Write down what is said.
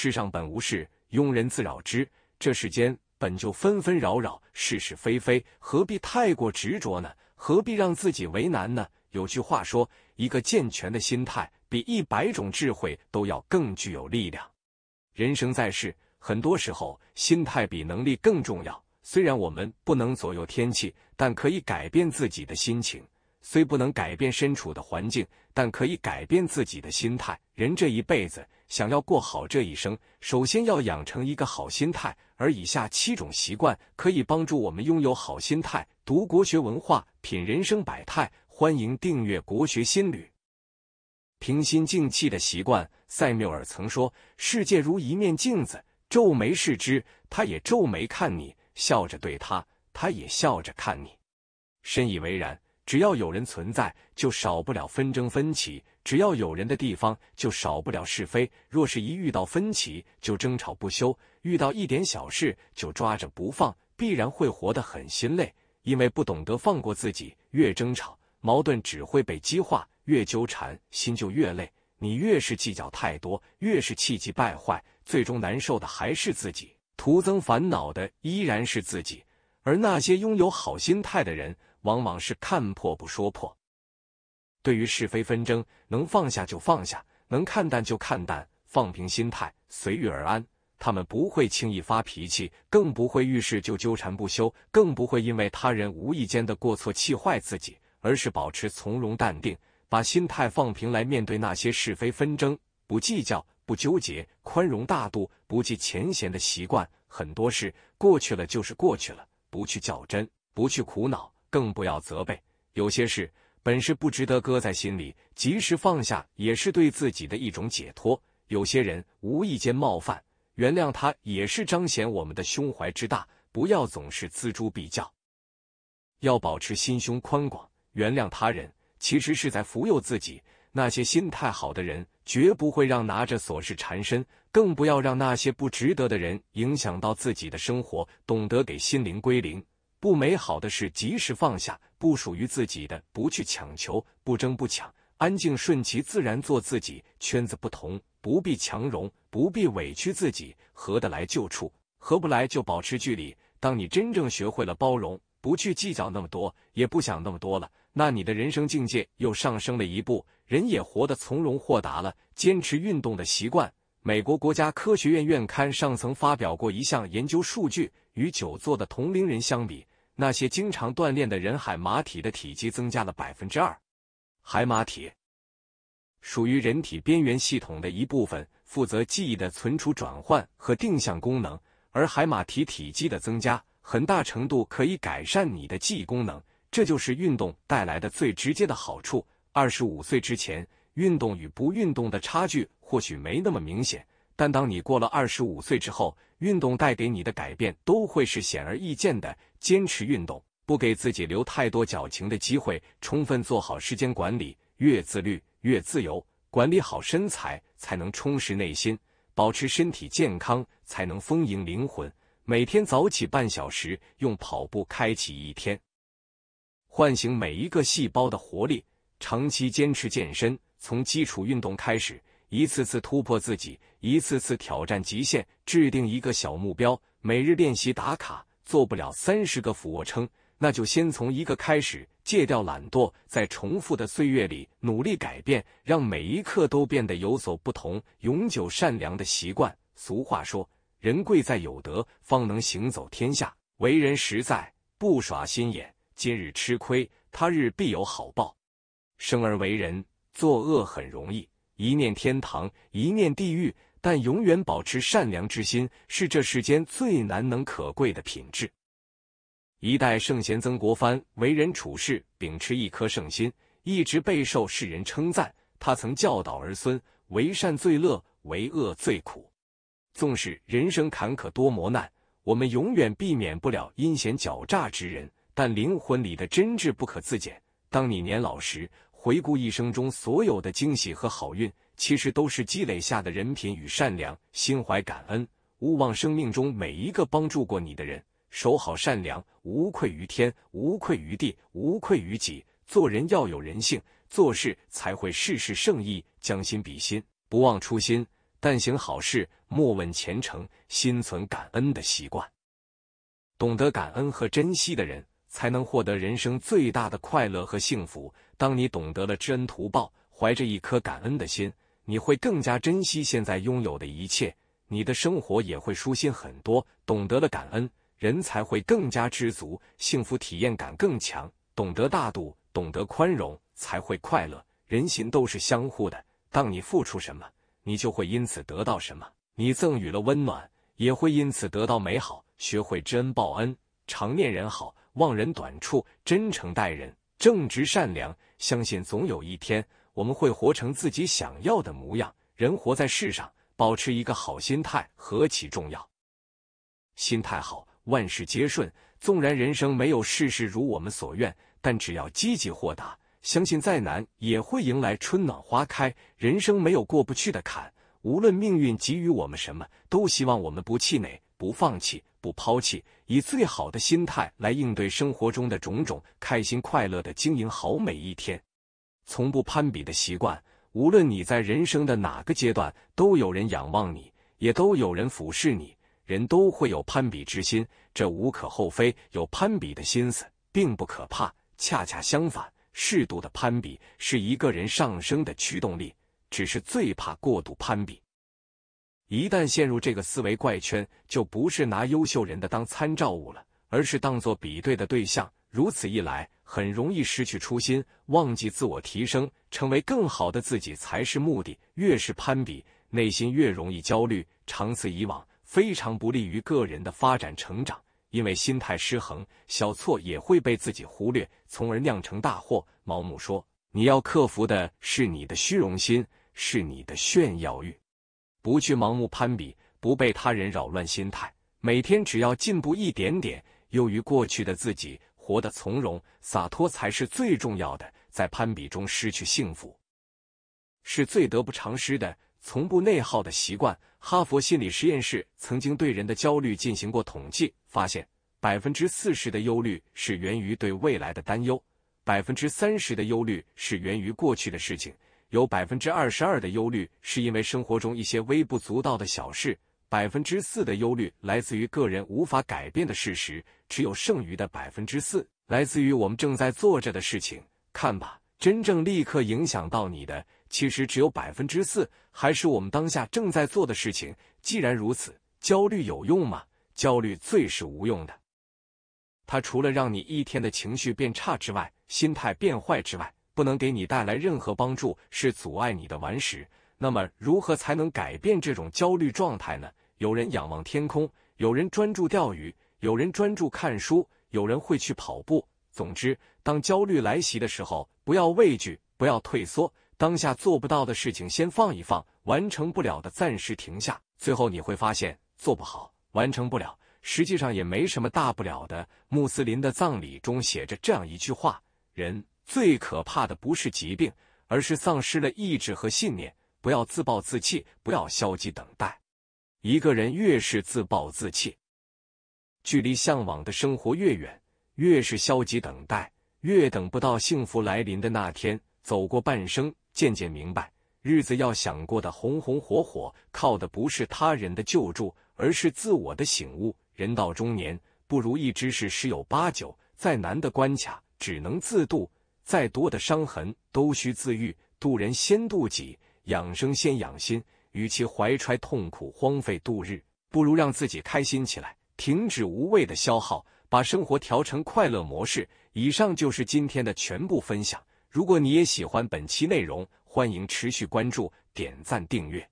世上本无事，庸人自扰之。这世间本就纷纷扰扰，是是非非，何必太过执着呢？何必让自己为难呢？有句话说，一个健全的心态，比一百种智慧都要更具有力量。人生在世，很多时候，心态比能力更重要。虽然我们不能左右天气，但可以改变自己的心情。虽不能改变身处的环境，但可以改变自己的心态。人这一辈子，想要过好这一生，首先要养成一个好心态。而以下七种习惯可以帮助我们拥有好心态。读国学文化，品人生百态，欢迎订阅《国学心旅》。平心静气的习惯，塞缪尔曾说：“世界如一面镜子，皱眉视之，他也皱眉看你；笑着对他，他也笑着看你。”深以为然。只要有人存在，就少不了纷争分歧；只要有人的地方，就少不了是非。若是一遇到分歧就争吵不休，遇到一点小事就抓着不放，必然会活得很心累，因为不懂得放过自己。越争吵，矛盾只会被激化；越纠缠，心就越累。你越是计较太多，越是气急败坏，最终难受的还是自己，徒增烦恼的依然是自己。而那些拥有好心态的人，往往是看破不说破。对于是非纷争，能放下就放下，能看淡就看淡，放平心态，随遇而安。他们不会轻易发脾气，更不会遇事就纠缠不休，更不会因为他人无意间的过错气坏自己，而是保持从容淡定，把心态放平来面对那些是非纷争，不计较，不纠结，宽容大度，不计前嫌的习惯。很多事过去了就是过去了，不去较真，不去苦恼。更不要责备，有些事本是不值得搁在心里，及时放下也是对自己的一种解脱。有些人无意间冒犯，原谅他也是彰显我们的胸怀之大。不要总是锱铢必较，要保持心胸宽广，原谅他人其实是在服佑自己。那些心态好的人，绝不会让拿着琐事缠身，更不要让那些不值得的人影响到自己的生活。懂得给心灵归零。不美好的事及时放下，不属于自己的不去强求，不争不抢，安静顺其自然做自己。圈子不同，不必强融，不必委屈自己，合得来就处，合不来就保持距离。当你真正学会了包容，不去计较那么多，也不想那么多了，那你的人生境界又上升了一步，人也活得从容豁达了。坚持运动的习惯，美国国家科学院院刊上曾发表过一项研究数据，与久坐的同龄人相比。那些经常锻炼的人，海马体的体积增加了百分之二。海马体属于人体边缘系统的一部分，负责记忆的存储、转换和定向功能。而海马体体积的增加，很大程度可以改善你的记忆功能。这就是运动带来的最直接的好处。二十五岁之前，运动与不运动的差距或许没那么明显，但当你过了二十五岁之后，运动带给你的改变都会是显而易见的。坚持运动，不给自己留太多矫情的机会，充分做好时间管理。越自律越自由，管理好身材才能充实内心，保持身体健康才能丰盈灵魂。每天早起半小时，用跑步开启一天，唤醒每一个细胞的活力。长期坚持健身，从基础运动开始，一次次突破自己，一次次挑战极限。制定一个小目标，每日练习打卡。做不了三十个俯卧撑，那就先从一个开始，戒掉懒惰，在重复的岁月里努力改变，让每一刻都变得有所不同。永久善良的习惯。俗话说，人贵在有德，方能行走天下。为人实在，不耍心眼，今日吃亏，他日必有好报。生而为人，作恶很容易，一念天堂，一念地狱。但永远保持善良之心，是这世间最难能可贵的品质。一代圣贤曾国藩为人处事秉持一颗圣心，一直备受世人称赞。他曾教导儿孙：“为善最乐，为恶最苦。”纵使人生坎坷多磨难，我们永远避免不了阴险狡诈之人，但灵魂里的真挚不可自检。当你年老时，回顾一生中所有的惊喜和好运，其实都是积累下的人品与善良。心怀感恩，勿忘生命中每一个帮助过你的人。守好善良，无愧于天，无愧于地，无愧于己。做人要有人性，做事才会事事胜意。将心比心，不忘初心，但行好事，莫问前程。心存感恩的习惯，懂得感恩和珍惜的人，才能获得人生最大的快乐和幸福。当你懂得了知恩图报，怀着一颗感恩的心，你会更加珍惜现在拥有的一切，你的生活也会舒心很多。懂得了感恩，人才会更加知足，幸福体验感更强。懂得大度，懂得宽容，才会快乐。人心都是相互的，当你付出什么，你就会因此得到什么。你赠予了温暖，也会因此得到美好。学会知恩报恩，常念人好，忘人短处，真诚待人，正直善良。相信总有一天，我们会活成自己想要的模样。人活在世上，保持一个好心态何其重要！心态好，万事皆顺。纵然人生没有事事如我们所愿，但只要积极豁达，相信再难也会迎来春暖花开。人生没有过不去的坎，无论命运给予我们什么，都希望我们不气馁。不放弃，不抛弃，以最好的心态来应对生活中的种种，开心快乐的经营好每一天。从不攀比的习惯，无论你在人生的哪个阶段，都有人仰望你，也都有人俯视你。人都会有攀比之心，这无可厚非。有攀比的心思并不可怕，恰恰相反，适度的攀比是一个人上升的驱动力。只是最怕过度攀比。一旦陷入这个思维怪圈，就不是拿优秀人的当参照物了，而是当做比对的对象。如此一来，很容易失去初心，忘记自我提升，成为更好的自己才是目的。越是攀比，内心越容易焦虑，长此以往，非常不利于个人的发展成长。因为心态失衡，小错也会被自己忽略，从而酿成大祸。毛姆说：“你要克服的是你的虚荣心，是你的炫耀欲。”不去盲目攀比，不被他人扰乱心态，每天只要进步一点点，优于过去的自己，活得从容洒脱才是最重要的。在攀比中失去幸福，是最得不偿失的。从不内耗的习惯。哈佛心理实验室曾经对人的焦虑进行过统计，发现百分之四十的忧虑是源于对未来的担忧，百分之三十的忧虑是源于过去的事情。有百分之二十二的忧虑是因为生活中一些微不足道的小事，百分之四的忧虑来自于个人无法改变的事实，只有剩余的百分之四来自于我们正在做着的事情。看吧，真正立刻影响到你的，其实只有百分之四，还是我们当下正在做的事情。既然如此，焦虑有用吗？焦虑最是无用的，它除了让你一天的情绪变差之外，心态变坏之外。不能给你带来任何帮助，是阻碍你的顽石。那么，如何才能改变这种焦虑状态呢？有人仰望天空，有人专注钓鱼，有人专注看书，有人会去跑步。总之，当焦虑来袭的时候，不要畏惧，不要退缩。当下做不到的事情先放一放，完成不了的暂时停下。最后你会发现，做不好、完成不了，实际上也没什么大不了的。穆斯林的葬礼中写着这样一句话：人。最可怕的不是疾病，而是丧失了意志和信念。不要自暴自弃，不要消极等待。一个人越是自暴自弃，距离向往的生活越远；越是消极等待，越等不到幸福来临的那天。走过半生，渐渐明白，日子要想过得红红火火，靠的不是他人的救助，而是自我的醒悟。人到中年，不如意之事十有八九，再难的关卡，只能自渡。再多的伤痕都需自愈，渡人先渡己，养生先养心。与其怀揣痛苦荒废度日，不如让自己开心起来，停止无谓的消耗，把生活调成快乐模式。以上就是今天的全部分享。如果你也喜欢本期内容，欢迎持续关注、点赞、订阅。